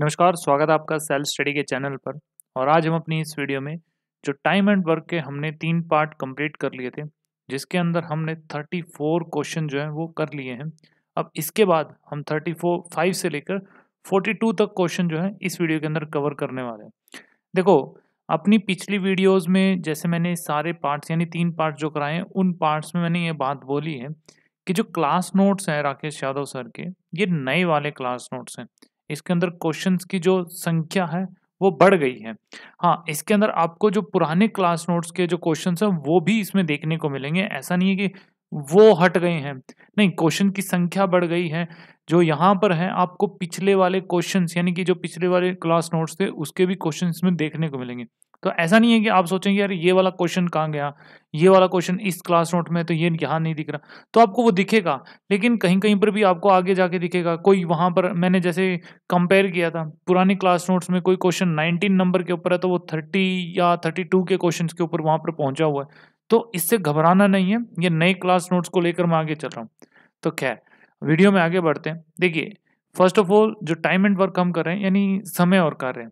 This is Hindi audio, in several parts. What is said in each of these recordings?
नमस्कार स्वागत है आपका सेल्फ स्टडी के चैनल पर और आज हम अपनी इस वीडियो में जो टाइम एंड वर्क के हमने तीन पार्ट कंप्लीट कर लिए थे जिसके अंदर हमने 34 क्वेश्चन जो है वो कर लिए हैं अब इसके बाद हम 34 फाइव से लेकर 42 तक क्वेश्चन जो है इस वीडियो के अंदर कवर करने वाले हैं देखो अपनी पिछली वीडियोज़ में जैसे मैंने सारे पार्ट्स यानी तीन पार्ट जो कराए हैं उन पार्ट्स में मैंने ये बात बोली है कि जो क्लास नोट्स हैं राकेश यादव सर के ये नए वाले क्लास नोट्स हैं इसके अंदर क्वेश्चंस की जो संख्या है वो बढ़ गई है हाँ इसके अंदर आपको जो पुराने क्लास नोट्स के जो क्वेश्चन हैं वो भी इसमें देखने को मिलेंगे ऐसा नहीं है कि वो हट गए हैं नहीं क्वेश्चन की संख्या बढ़ गई है जो यहाँ पर है आपको पिछले वाले क्वेश्चंस यानी कि जो पिछले वाले क्लास नोट्स थे उसके भी क्वेश्चन में देखने को मिलेंगे तो ऐसा नहीं है कि आप सोचेंगे यार ये वाला क्वेश्चन कहाँ गया ये वाला क्वेश्चन इस क्लास नोट में तो ये यहाँ नहीं दिख रहा तो आपको वो दिखेगा लेकिन कहीं कहीं पर भी आपको आगे जाके दिखेगा कोई वहाँ पर मैंने जैसे कंपेयर किया था पुराने क्लास नोट्स में कोई क्वेश्चन नाइनटीन नंबर के ऊपर है तो वो थर्टी या थर्टी टू के क्वेश्चन के ऊपर वहाँ पर पहुँचा हुआ है तो इससे घबराना नहीं है ये नए क्लास नोट्स को लेकर मैं आगे चल रहा हूँ तो खैर वीडियो में आगे बढ़ते हैं देखिए फर्स्ट ऑफ ऑल जो टाइम एंड वर्क हम कर रहे हैं यानी समय और कार्य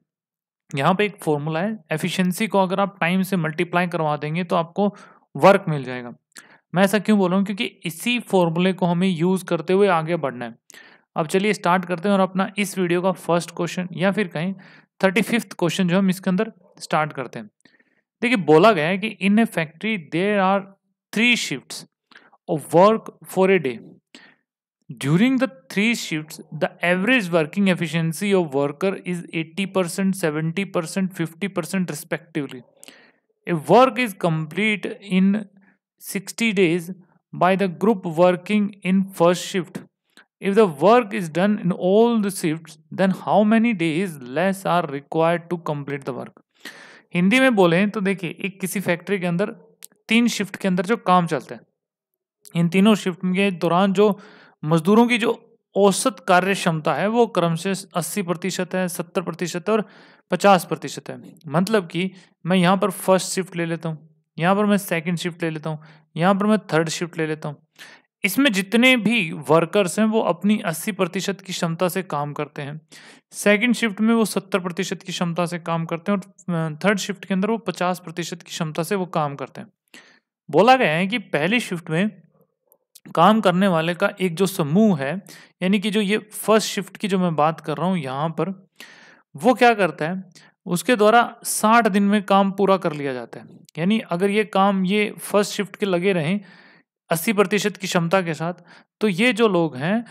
यहाँ पे एक फॉर्मूला है एफिशिएंसी को अगर आप टाइम से मल्टीप्लाई करवा देंगे तो आपको वर्क मिल जाएगा मैं ऐसा क्यों बोल रहा हूँ क्योंकि इसी फॉर्मूले को हमें यूज़ करते हुए आगे बढ़ना है अब चलिए स्टार्ट करते हैं और अपना इस वीडियो का फर्स्ट क्वेश्चन या फिर कहें थर्टी फिफ्थ क्वेश्चन जो हम इसके अंदर स्टार्ट करते हैं देखिए बोला गया है कि in a factory there are three shift work for a day During the three shifts, the average working efficiency of worker is 80%, 70%, 50% respectively. If work is complete in 60 days by the group working in first shift, if the work is done in all the shifts, then how many days less are required to complete the work? Hindi में बोले तो देखिए एक किसी फैक्ट्री के अंदर तीन शिफ्ट के अंदर जो काम चलता है इन तीनों शिफ्ट के दौरान जो मजदूरों की जो औसत कार्य क्षमता है वो क्रम से 80 प्रतिशत है 70 प्रतिशत और 50 प्रतिशत है मतलब कि मैं यहाँ पर फर्स्ट शिफ्ट ले लेता हूँ यहाँ पर मैं सेकंड शिफ्ट ले लेता हूँ यहाँ पर मैं थर्ड शिफ्ट ले लेता हूँ इसमें जितने भी वर्कर्स हैं वो अपनी 80 प्रतिशत की क्षमता से काम करते हैं सेकंड शिफ्ट में वो 70 प्रतिशत की क्षमता से काम करते हैं और थर्ड शिफ्ट के अंदर वो 50 प्रतिशत की क्षमता से वो काम करते हैं बोला गया है कि पहली शिफ्ट में काम करने वाले का एक जो समूह है यानी कि जो ये फर्स्ट शिफ्ट की जो मैं बात कर रहा हूँ यहाँ पर वो क्या करता है उसके द्वारा साठ दिन में काम पूरा कर लिया जाता है यानी अगर ये काम ये फर्स्ट शिफ्ट के लगे रहें अस्सी प्रतिशत की क्षमता के साथ तो ये जो लोग हैं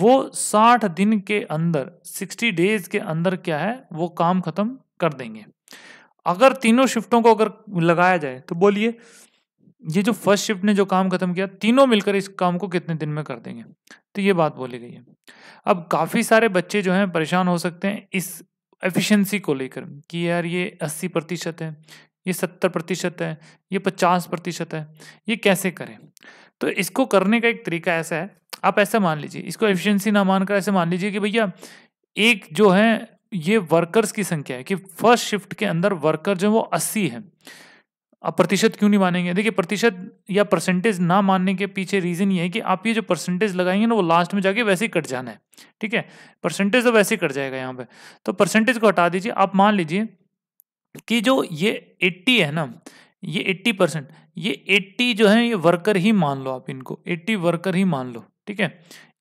वो साठ दिन के अंदर सिक्सटी डेज के अंदर क्या है वो काम खत्म कर देंगे अगर तीनों शिफ्टों को अगर लगाया जाए तो बोलिए ये जो फर्स्ट शिफ्ट ने जो काम खत्म किया तीनों मिलकर इस काम को कितने दिन में कर देंगे तो ये बात बोली गई है अब काफ़ी सारे बच्चे जो हैं परेशान हो सकते हैं इस एफिशिएंसी को लेकर कि यार ये अस्सी प्रतिशत है ये सत्तर प्रतिशत है ये पचास प्रतिशत है ये कैसे करें तो इसको करने का एक तरीका ऐसा है आप ऐसा मान लीजिए इसको एफिशियंसी ना मानकर ऐसे मान लीजिए कि भैया एक जो है ये वर्कर्स की संख्या है कि फर्स्ट शिफ्ट के अंदर वर्कर जो वो अस्सी है आप प्रतिशत क्यों नहीं मानेंगे देखिए प्रतिशत या परसेंटेज ना मानने के पीछे रीज़न ये है कि आप ये जो परसेंटेज लगाएंगे ना वो लास्ट में जाके वैसे ही कट जाना है ठीक है परसेंटेज तो वैसे ही कट जाएगा यहाँ पे तो परसेंटेज को हटा दीजिए आप मान लीजिए कि जो ये एट्टी है ना ये एट्टी परसेंट ये एट्टी जो है ये वर्कर ही मान लो आप इनको एट्टी वर्कर ही मान लो ठीक है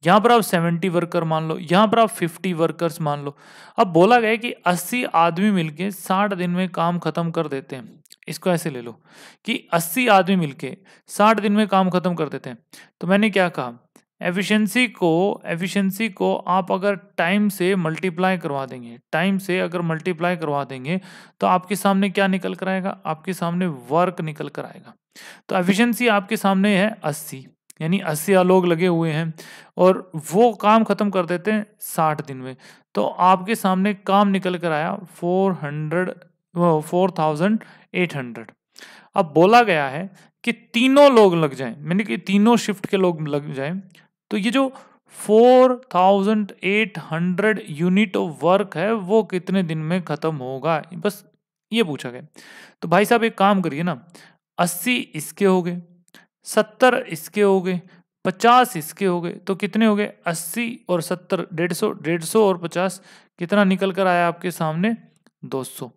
यहाँ पर आप सेवेंटी वर्कर मान लो यहाँ पर आप फिफ्टी वर्कर्स मान लो अब बोला गया कि अस्सी आदमी मिलके साठ दिन में काम खत्म कर देते हैं इसको ऐसे ले लो कि 80 आदमी मिलके 60 दिन में काम खत्म कर देते हैं तो मैंने क्या कहा एफिशिएंसी को एफिशिएंसी को आप अगर टाइम से मल्टीप्लाई करवा देंगे टाइम से अगर मल्टीप्लाई करवा देंगे तो आपके सामने क्या निकल कर आएगा आपके सामने वर्क निकल कर आएगा तो एफिशिएंसी आपके सामने है अस्सी यानी अस्सी आलोक लगे हुए हैं और वो काम ख़त्म कर देते हैं साठ दिन में तो आपके सामने काम निकल कर आया four hundred four eight hundred अब बोला गया है कि तीनों लोग लग जाएं मैंने कि तीनों शिफ्ट के लोग लग जाएं तो ये जो 4800 यूनिट ऑफ वर्क है वो कितने दिन में ख़त्म होगा बस ये पूछा गया तो भाई साहब एक काम करिए ना 80 इसके हो गए सत्तर इसके हो गए पचास इसके हो गए तो कितने हो गए अस्सी और सत्तर डेढ़ सौ डेढ़ सौ और पचास कितना निकल कर आया आपके सामने 200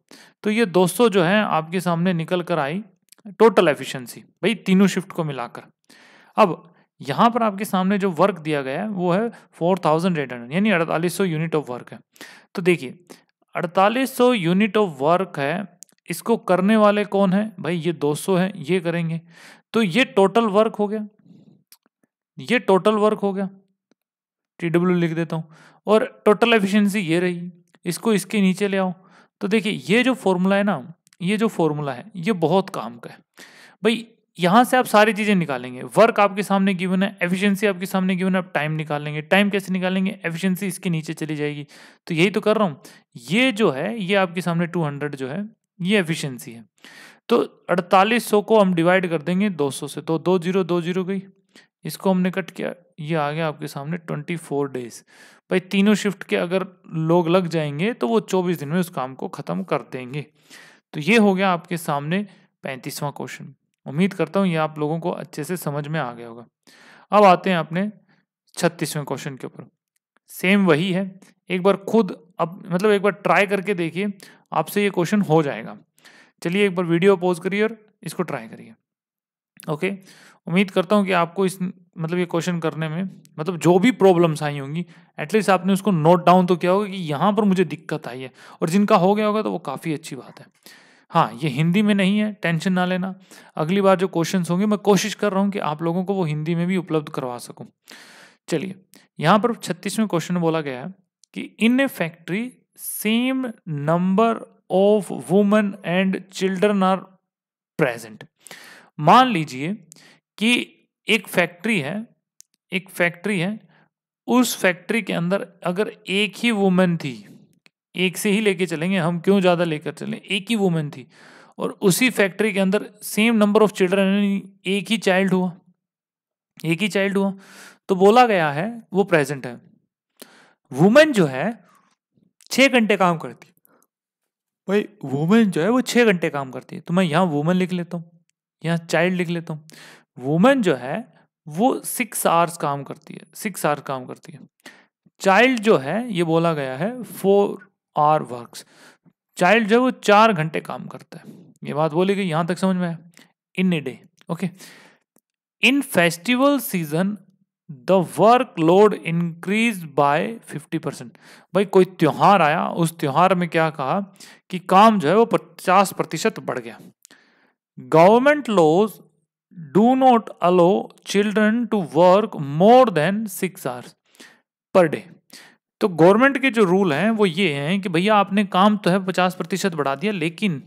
तो ये 200 जो है आपके सामने निकल कर आई टोटल एफिशिएंसी भाई तीनों शिफ्ट को मिलाकर अब यहाँ पर आपके सामने जो वर्क दिया गया है वो है 4800 यानी 4800 यूनिट ऑफ वर्क है तो देखिए 4800 यूनिट ऑफ वर्क है इसको करने वाले कौन है भाई ये 200 है ये करेंगे तो ये टोटल वर्क हो गया ये टोटल वर्क हो गया टी डब्ल्यू लिख देता हूँ और टोटल एफिशियंसी ये रही इसको इसके नीचे ले आओ तो देखिए ये जो फॉर्मूला है ना ये जो फॉर्मूला है ये बहुत काम का है भाई यहाँ से आप सारी चीज़ें निकालेंगे वर्क आपके सामने गिवन है एफिशिएंसी आपके सामने गिवन है आप टाइम निकालेंगे टाइम कैसे निकालेंगे एफिशिएंसी इसके नीचे चली जाएगी तो यही तो कर रहा हूँ ये जो है ये आपके सामने 200 जो है ये एफिशिएंसी है तो 4800 को हम डिवाइड कर देंगे 200 से तो दो जीरो दो जीरो गई इसको हमने कट किया ये आ गया आपके सामने ट्वेंटी फोर डेज भाई तीनों शिफ्ट के अगर लोग लग जाएंगे तो वो चौबीस दिन में उस काम को ख़त्म कर देंगे तो ये हो गया आपके सामने पैंतीसवां क्वेश्चन उम्मीद करता हूँ ये आप लोगों को अच्छे से समझ में आ गया होगा अब आते हैं अपने छत्तीसवें क्वेश्चन के ऊपर सेम वही है एक बार खुद अब मतलब एक बार ट्राई करके देखिए आपसे ये क्वेश्चन हो जाएगा चलिए एक बार वीडियो पॉज करिए और इसको ट्राई करिए ओके उम्मीद करता हूँ कि आपको इस मतलब ये क्वेश्चन करने में मतलब जो भी प्रॉब्लम्स आई होंगी एटलीस्ट आपने उसको नोट डाउन तो किया होगा कि यहाँ पर मुझे दिक्कत आई है और जिनका हो गया होगा तो वो काफ़ी अच्छी बात है हाँ ये हिंदी में नहीं है टेंशन ना लेना अगली बार जो क्वेश्चन होंगे मैं कोशिश कर रहा हूँ कि आप लोगों को वो हिंदी में भी उपलब्ध करवा सकूँ चलिए यहाँ पर छत्तीसवें क्वेश्चन बोला गया है कि in a factory same number of women and children are present मान लीजिए कि एक फैक्ट्री है एक फैक्ट्री है उस फैक्ट्री के अंदर अगर एक ही वुमेन थी एक से ही लेके चलेंगे हम क्यों ज़्यादा लेकर चलें एक ही वुमेन थी और उसी फैक्ट्री के अंदर सेम नंबर ऑफ चिल्ड्रन एक ही चाइल्ड हुआ एक ही चाइल्ड हुआ तो बोला गया है वो प्रेजेंट है वुमेन जो है छः घंटे काम करती भाई वुमेन जो है वो छः घंटे काम करती है तो मैं यहाँ वुमेन लिख लेता हूँ यहाँ चाइल्ड लिख लेता हूँ वुमेन जो है वो सिक्स आवर्स काम करती है सिक्स आवर काम करती है चाइल्ड जो है ये बोला गया है फोर आवर वर्क चाइल्ड जो है वो चार घंटे काम करता है ये बात बोली गई यहां तक समझ में आया in a day okay in festival season the work load increase by 50 percent भाई कोई त्यौहार आया उस त्यौहार में क्या कहा कि काम जो है वो 50 प्रतिशत बढ़ गया government laws do not allow children to work more than six hours per day तो गवर्नमेंट के जो रूल हैं वो ये हैं कि भैया आपने काम तो है पचास प्रतिशत बढ़ा दिया लेकिन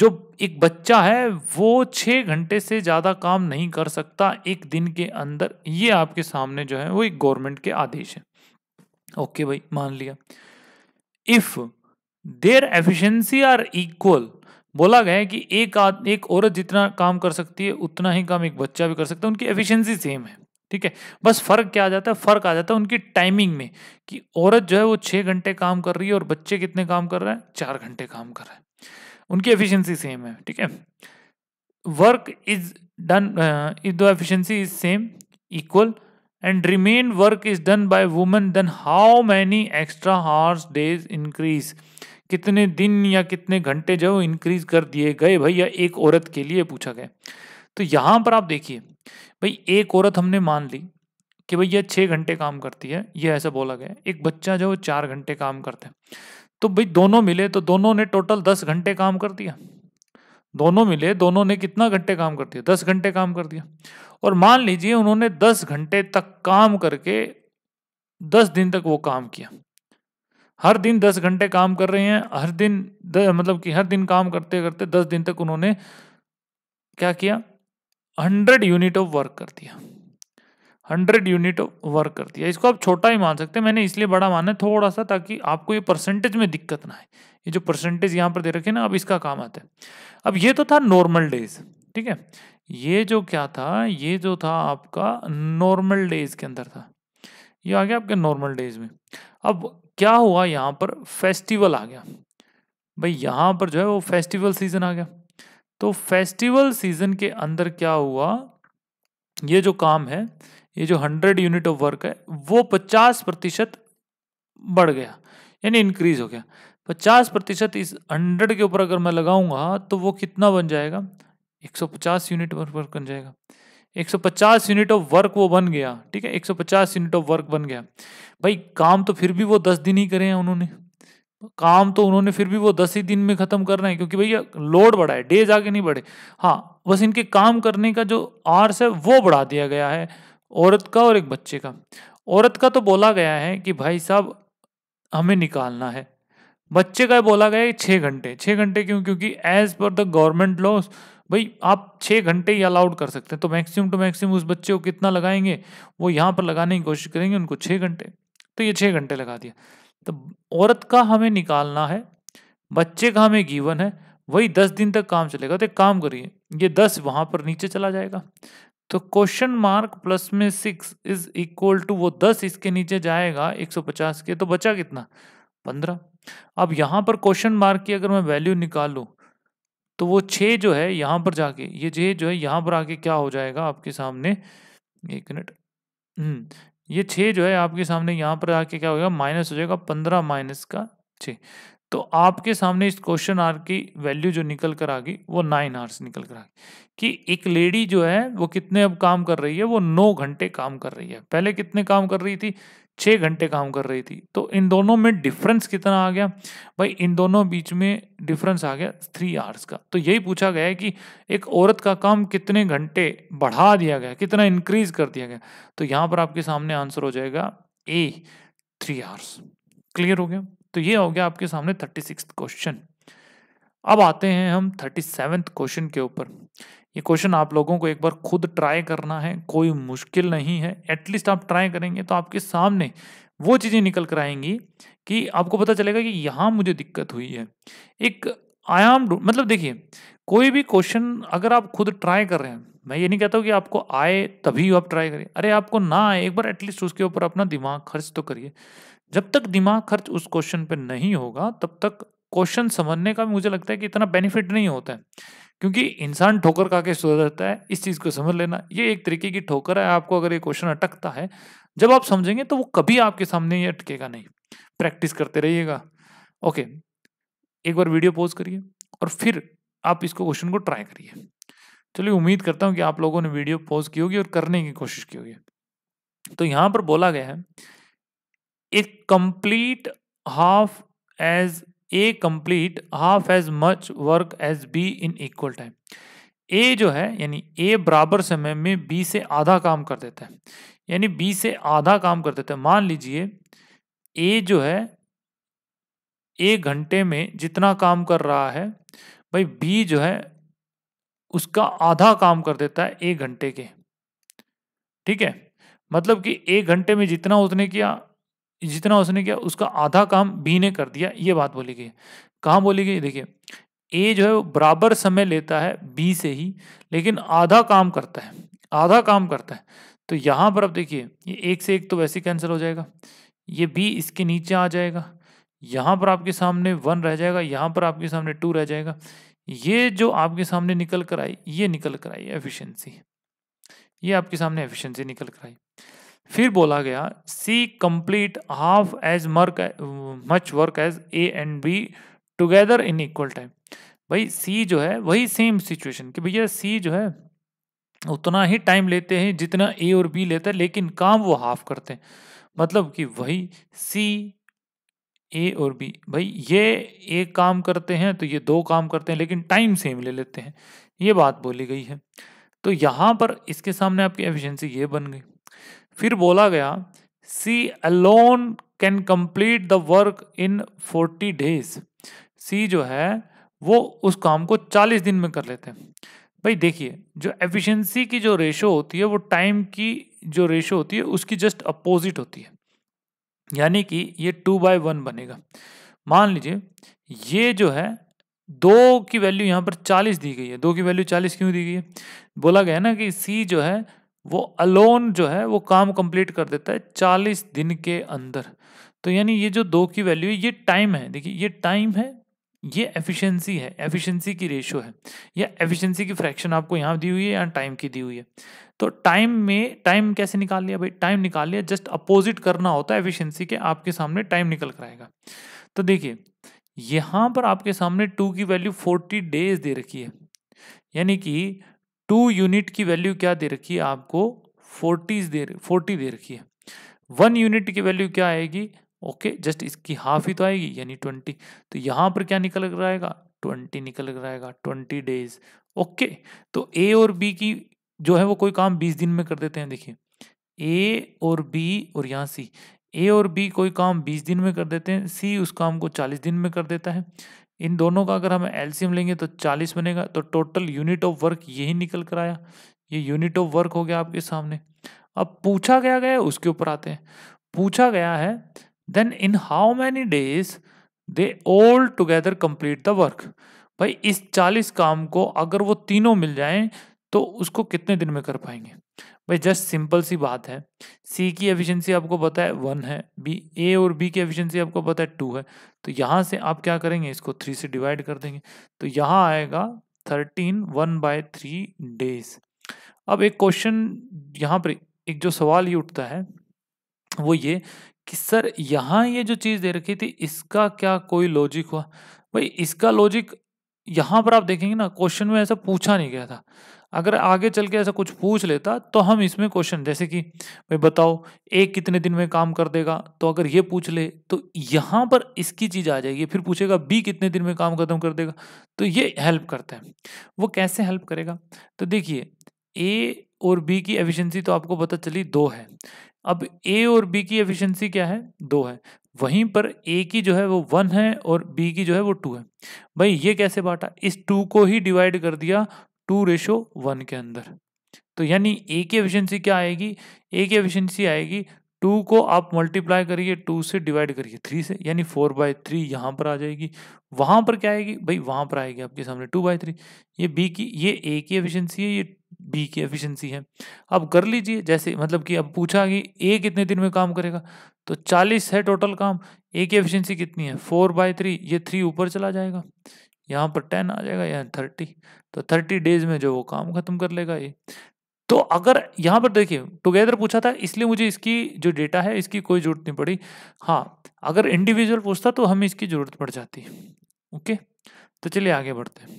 जो एक बच्चा है वो छः घंटे से ज़्यादा काम नहीं कर सकता एक दिन के अंदर ये आपके सामने जो है वो एक गवर्नमेंट के आदेश है ओके भाई मान लिया if their efficiency are equal बोला गया है कि एक आदमी एक औरत जितना काम कर सकती है उतना ही काम एक बच्चा भी कर सकता है उनकी एफिशिएंसी सेम है ठीक है बस फर्क क्या आ जाता है फर्क आ जाता है उनकी टाइमिंग में कि औरत जो है वो छः घंटे काम कर रही है और बच्चे कितने काम कर रहे हैं चार घंटे काम कर रहे हैं उनकी एफिशियंसी सेम है ठीक है work is done if the efficiency is same equal and remain work is done by women then how many extra hours days increase कितने दिन या कितने घंटे जो इंक्रीज कर दिए गए भाई या एक औरत के लिए पूछा गया तो यहाँ पर आप देखिए भाई एक औरत हमने मान ली कि भाई यह छः घंटे काम करती है ये ऐसा बोला गया एक बच्चा जो चार घंटे काम करता है तो भाई दोनों मिले तो दोनों ने टोटल दस घंटे काम कर दिया दोनों मिले दोनों ने कितना घंटे काम कर दिया दस घंटे काम कर दिया और मान लीजिए उन्होंने दस घंटे तक काम करके दस दिन तक वो काम किया हर दिन दस घंटे काम कर रहे हैं हर दिन द, मतलब कि हर दिन काम करते करते दस दिन तक उन्होंने क्या किया हंड्रेड यूनिट ऑफ वर्क कर दिया हंड्रेड यूनिट ऑफ वर्क कर दिया इसको आप छोटा ही मान सकते हैं मैंने इसलिए बड़ा माना है थोड़ा सा ताकि आपको ये परसेंटेज में दिक्कत ना आए ये जो परसेंटेज यहाँ पर दे रखे ना अब इसका काम आता है अब ये तो था नॉर्मल डेज ठीक है ये जो क्या था ये जो था आपका नॉर्मल डेज के अंदर था ये आ गया आपके नॉर्मल डेज में अब क्या हुआ यहाँ पर फेस्टिवल आ गया भाई यहाँ पर जो है वो फेस्टिवल सीजन आ गया तो फेस्टिवल सीजन के अंदर क्या हुआ ये जो काम है ये जो हंड्रेड यूनिट ऑफ वर्क है वो पचास प्रतिशत बढ़ गया यानी इंक्रीज हो गया पचास प्रतिशत इस हंड्रेड के ऊपर अगर मैं लगाऊंगा तो वो कितना बन जाएगा एक सौ पचास यूनिट वर्क बन जाएगा 150 यूनिट ऑफ वर्क वो बन गया ठीक है 150 यूनिट ऑफ वर्क बन गया भाई काम तो फिर भी वो दस दिन ही करे हैं उन्होंने काम तो उन्होंने फिर भी वो दस ही दिन में खत्म करना है क्योंकि भैया लोड बढ़ा है डेज आगे नहीं बढ़े हाँ बस इनके काम करने का जो आर्स है वो बढ़ा दिया गया है औरत का और एक बच्चे का औरत का तो बोला गया है कि भाई साहब हमें निकालना है बच्चे का बोला गया है छः घंटे छः घंटे क्यों क्योंकि as per the government loss भाई आप छः घंटे ही अलाउड कर सकते हैं तो मैक्सिमम टू मैक्सिमम उस बच्चे को कितना लगाएंगे वो यहाँ पर लगाने की कोशिश करेंगे उनको छः घंटे तो ये छः घंटे लगा दिया तो औरत का हमें निकालना है बच्चे का हमें गीवन है वही दस दिन तक काम चलेगा तो एक काम करिए ये दस वहाँ पर नीचे चला जाएगा तो क्वेश्चन मार्क प्लस में सिक्स इज इक्वल टू वो दस इसके नीचे जाएगा एक सौ पचास के तो बचा कितना पंद्रह अब यहाँ पर क्वेश्चन मार्क की अगर मैं वैल्यू निकालूँ तो वो छः जो है यहाँ पर जाके ये जे जो है यहाँ पर आके क्या हो जाएगा आपके सामने एक मिनट हम्म, ये छः जो है आपके सामने यहाँ पर आके क्या होगा माइनस हो जाएगा पंद्रह माइनस का छः तो आपके सामने इस क्वेश्चन आर की वैल्यू जो निकल कर आ गई वो नाइन आवर्स निकल कर आ गई कि एक लेडी जो है वो कितने अब काम कर रही है वो नौ घंटे काम कर रही है पहले कितने काम कर रही थी छः घंटे काम कर रही थी तो इन दोनों में डिफरेंस कितना आ गया भाई इन दोनों बीच में डिफरेंस आ गया थ्री आवर्स का तो यही पूछा गया है कि एक औरत का काम कितने घंटे बढ़ा दिया गया कितना इंक्रीज कर दिया गया तो यहाँ पर आपके सामने आंसर हो जाएगा ए थ्री आवर्स क्लियर हो गया तो ये हो गया आपके सामने थर्टी सिक्स क्वेश्चन अब आते हैं हम थर्टी क्वेश्चन के ऊपर ये क्वेश्चन आप लोगों को एक बार खुद ट्राई करना है कोई मुश्किल नहीं है एटलीस्ट आप ट्राई करेंगे तो आपके सामने वो चीज़ें निकल कर आएंगी कि आपको पता चलेगा कि यहाँ मुझे दिक्कत हुई है एक आयाम मतलब देखिए कोई भी क्वेश्चन अगर आप खुद ट्राई कर रहे हैं मैं ये नहीं कहता हूँ कि आपको आए तभी आप ट्राई करिए अरे आपको ना आए एक बार एटलीस्ट उसके ऊपर अपना दिमाग खर्च तो करिए जब तक दिमाग खर्च उस क्वेश्चन पर नहीं होगा तब तक क्वेश्चन समझने का मुझे लगता है कि इतना बेनिफिट नहीं होता है क्योंकि इंसान ठोकर खा के रहता है इस चीज़ को समझ लेना ये एक तरीके की ठोकर है आपको अगर ये क्वेश्चन अटकता है जब आप समझेंगे तो वो कभी आपके सामने ये अटकेगा नहीं प्रैक्टिस करते रहिएगा ओके एक बार वीडियो पोज करिए और फिर आप इसको क्वेश्चन को ट्राई करिए चलिए उम्मीद करता हूँ कि आप लोगों ने वीडियो पोज की होगी और करने की कोशिश की होगी तो यहाँ पर बोला गया है एक complete half as a complete half as much work as B in equal time A जो है यानी ए बराबर समय में बी से आधा काम कर देता है यानी बी से आधा काम कर देता है मान लीजिए ए जो है ए घंटे में जितना काम कर रहा है भाई बी जो है उसका आधा काम कर देता है एक घंटे के ठीक है मतलब कि एक घंटे में जितना उसने किया जितना उसने किया उसका आधा काम बी ने कर दिया ये बात बोली गई कहाँ बोली गई देखिए ए जो है वो बराबर समय लेता है बी से ही लेकिन आधा काम करता है आधा काम करता है तो यहाँ पर अब देखिए ये एक से एक तो वैसे कैंसिल हो जाएगा ये बी इसके नीचे आ जाएगा यहाँ पर आपके सामने वन रह जाएगा यहाँ पर आपके सामने टू रह जाएगा ये जो आपके सामने निकल कर आई ये निकल कर आई एफिशियंसी ये आपके सामने एफिशियंसी निकल कर आई फिर बोला गया सी कंप्लीट हाफ एज मर्क much work as A and B together in equal time भाई सी जो है वही सेम सिचुएशन कि भैया सी जो है उतना ही टाइम लेते हैं जितना ए और बी लेता है लेकिन काम वो हाफ करते हैं मतलब कि वही सी ए और बी भाई ये एक काम करते हैं तो ये दो काम करते हैं लेकिन टाइम सेम ले लेते हैं ये बात बोली गई है तो यहाँ पर इसके सामने आपकी एफिशिएंसी ये बन गई फिर बोला गया C alone can complete the work in forty days C जो है वो उस काम को चालीस दिन में कर लेते हैं भाई देखिए जो एफिशिएंसी की जो रेशो होती है वो टाइम की जो रेशो होती है उसकी जस्ट अपोजिट होती है यानी कि ये टू बाय वन बनेगा मान लीजिए ये जो है दो की वैल्यू यहाँ पर चालीस दी गई है दो की वैल्यू चालीस क्यों दी गई है बोला गया ना कि सी जो है वो अलोन जो है वो काम कंप्लीट कर देता है चालीस दिन के अंदर तो यानी ये जो दो की वैल्यू है ये टाइम है देखिए ये टाइम है ये एफिशिएंसी है एफिशिएंसी की रेशियो है या एफिशिएंसी की फ्रैक्शन आपको यहाँ दी हुई है या टाइम की दी हुई है तो टाइम में टाइम कैसे निकाल लिया भाई टाइम निकाल लिया जस्ट अपोजिट करना होता है एफिशिएंसी के आपके सामने टाइम निकल कर आएगा तो देखिए यहाँ पर आपके सामने टू की वैल्यू फोर्टी डेज दे रखी है यानी कि टू यूनिट की वैल्यू क्या दे रखी है आपको फोर्टीज दे फोर्टी दे रखी है वन यूनिट की वैल्यू क्या आएगी ओके okay, जस्ट इसकी हाफ ही तो आएगी यानी ट्वेंटी तो यहाँ पर क्या निकल कर आएगा ट्वेंटी निकल कर आएगा ट्वेंटी डेज ओके तो ए और बी की जो है वो कोई काम बीस दिन में कर देते हैं देखिए ए और बी और यहाँ सी ए और बी कोई काम बीस दिन में कर देते हैं सी उस काम को चालीस दिन में कर देता है इन दोनों का अगर हम एल्सियम लेंगे तो 40 बनेगा तो टोटल यूनिट ऑफ वर्क यही निकल कर आया ये यूनिट ऑफ वर्क हो गया आपके सामने अब पूछा गया गया उसके ऊपर आते हैं पूछा गया है then in how many days they all together complete the work भाई इस चालीस काम को अगर वो तीनों मिल जाएं तो उसको कितने दिन में कर पाएंगे भाई जस्ट सिंपल सी बात है सी की एफिशिएंसी आपको पता है वन है बी ए और बी की एफिशिएंसी आपको पता है टू है तो यहाँ से आप क्या करेंगे इसको थ्री से डिवाइड कर देंगे तो यहाँ आएगा thirteen one by three days अब एक क्वेश्चन यहाँ पर एक जो सवाल ये उठता है वो ये कि सर यहाँ ये जो चीज़ दे रखी थी इसका क्या कोई लॉजिक हुआ भाई इसका लॉजिक यहाँ पर आप देखेंगे ना क्वेश्चन में ऐसा पूछा नहीं गया था अगर आगे चल के ऐसा कुछ पूछ लेता तो हम इसमें क्वेश्चन जैसे कि भाई बताओ एक कितने दिन में काम कर देगा तो अगर ये पूछ ले तो यहाँ पर इसकी चीज़ आ जाएगी फिर पूछेगा बी कितने दिन में काम खत्म कर देगा तो ये हेल्प करता है वो कैसे हेल्प करेगा तो देखिए ए और बी की एफिशिएंसी तो आपको पता चली दो है अब ए और बी की एफिशिएंसी क्या है दो है वहीं पर ए की जो है वो वन है और बी की जो है वो टू है भाई ये कैसे बांटा इस टू को ही डिवाइड कर दिया टू रेशो वन के अंदर तो यानी ए की एफिशिएंसी क्या आएगी ए की एफिशिएंसी आएगी टू को आप मल्टीप्लाई करिए टू से डिवाइड करिए थ्री से यानी फोर बाय थ्री यहाँ पर आ जाएगी वहाँ पर क्या आएगी भाई वहाँ पर आएगी आपके सामने टू बाय थ्री ये बी की ये ए की एफिशिएंसी है ये बी की एफिशिएंसी है अब कर लीजिए जैसे मतलब कि अब पूछा कि ए कितने दिन में काम करेगा तो चालीस है टोटल काम ए की एफिशिएंसी कितनी है फोर बाय थ्री ये थ्री ऊपर चला जाएगा यहाँ पर टेन आ जाएगा यहाँ थर्टी तो थर्टी डेज में जो वो काम खत्म कर लेगा ये तो अगर यहाँ पर देखिए टुगेदर पूछा था इसलिए मुझे इसकी जो डेटा है इसकी कोई जरूरत नहीं पड़ी हाँ अगर इंडिविजुअल पूछता तो हमें इसकी जरूरत पड़ जाती ओके तो चलिए आगे बढ़ते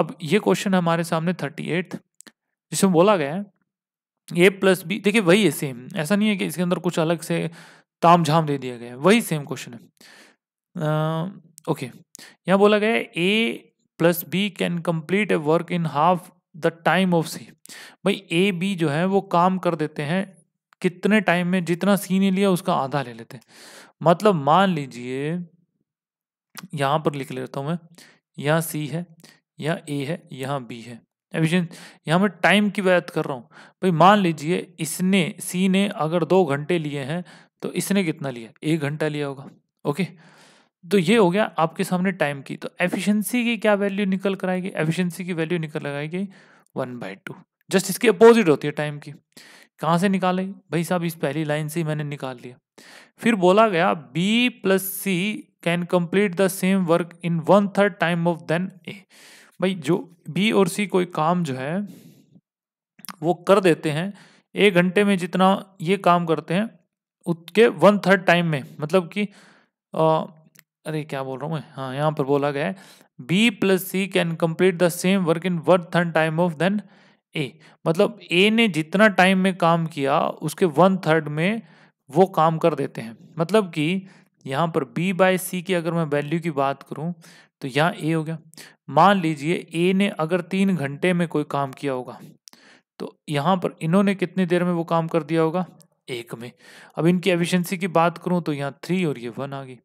अब ये क्वेश्चन हमारे सामने थर्टी एट जिसमें बोला गया है ए प्लस बी देखिए वही है सेम ऐसा नहीं है कि इसके अंदर कुछ अलग से ताम झाम दे दिया गया है वही सेम क्वेश्चन है आ, ओके यहाँ बोला गया A plus B can complete a work in half the time of C भाई ए बी जो है वो काम कर देते हैं कितने टाइम में जितना सी ने लिया उसका आधा ले लेते हैं मतलब मान लीजिए यहाँ पर लिख लेता हूँ मैं यहाँ सी है यहाँ ए है यहाँ बी है यहां यहाँ मैं टाइम की बात कर रहा हूँ भाई मान लीजिए इसने सी ने अगर दो घंटे लिए हैं तो इसने कितना लिया एक घंटा लिया होगा ओके okay? तो ये हो गया आपके सामने टाइम की तो एफिशिएंसी की क्या वैल्यू निकल कर आएगी एफिशिएंसी की वैल्यू निकल कर आएगी वन बाई टू जस्ट इसकी अपोजिट होती है टाइम की कहाँ से निकाले भाई साहब इस पहली लाइन से ही मैंने निकाल लिया फिर बोला गया B plus C can complete the same work in one third time of than A भाई जो बी और सी कोई काम जो है वो कर देते हैं एक घंटे में जितना ये काम करते हैं उसके वन थर्ड टाइम में मतलब कि अरे क्या बोल रहा हूँ मैं हाँ यहाँ पर बोला गया है B plus C can complete the same work in one third time of than A मतलब ए ने जितना टाइम में काम किया उसके वन थर्ड में वो काम कर देते हैं मतलब कि यहाँ पर बी बाय सी की अगर मैं वैल्यू की बात करूँ तो यहाँ ए हो गया मान लीजिए ए ने अगर तीन घंटे में कोई काम किया होगा तो यहाँ पर इन्होंने कितनी देर में वो काम कर दिया होगा एक में अब इनकी एफिशिएंसी की बात करूँ तो यहाँ थ्री और ये वन आ गई